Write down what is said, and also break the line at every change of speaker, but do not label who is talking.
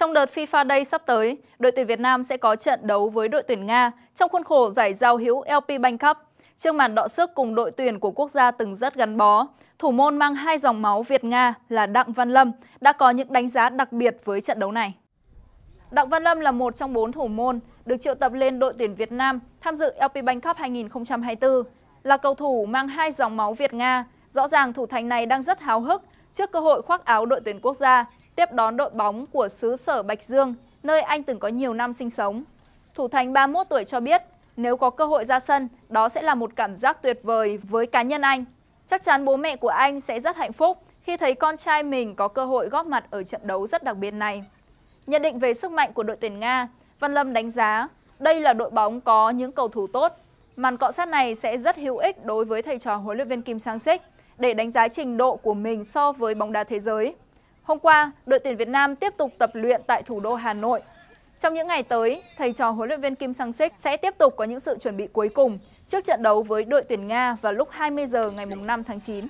Trong đợt FIFA Day sắp tới, đội tuyển Việt Nam sẽ có trận đấu với đội tuyển Nga trong khuôn khổ giải giao hữu LP Bank Cup. Trước màn đọ sức cùng đội tuyển của quốc gia từng rất gắn bó, thủ môn mang hai dòng máu Việt-Nga là Đặng Văn Lâm đã có những đánh giá đặc biệt với trận đấu này. Đặng Văn Lâm là một trong bốn thủ môn được triệu tập lên đội tuyển Việt Nam tham dự LP Bank Cup 2024. Là cầu thủ mang hai dòng máu Việt-Nga, rõ ràng thủ thành này đang rất háo hức trước cơ hội khoác áo đội tuyển quốc gia tiếp đón đội bóng của xứ sở Bạch Dương, nơi anh từng có nhiều năm sinh sống. Thủ thành 31 tuổi cho biết, nếu có cơ hội ra sân, đó sẽ là một cảm giác tuyệt vời với cá nhân anh. Chắc chắn bố mẹ của anh sẽ rất hạnh phúc khi thấy con trai mình có cơ hội góp mặt ở trận đấu rất đặc biệt này. Nhận định về sức mạnh của đội tuyển Nga, Văn Lâm đánh giá đây là đội bóng có những cầu thủ tốt. Màn cọ sát này sẽ rất hữu ích đối với thầy trò huấn luyện viên Kim Sang Sik để đánh giá trình độ của mình so với bóng đá thế giới. Hôm qua, đội tuyển Việt Nam tiếp tục tập luyện tại thủ đô Hà Nội. Trong những ngày tới, thầy trò huấn luyện viên Kim Sang Sik sẽ tiếp tục có những sự chuẩn bị cuối cùng trước trận đấu với đội tuyển Nga vào lúc 20 giờ ngày 5 tháng 9.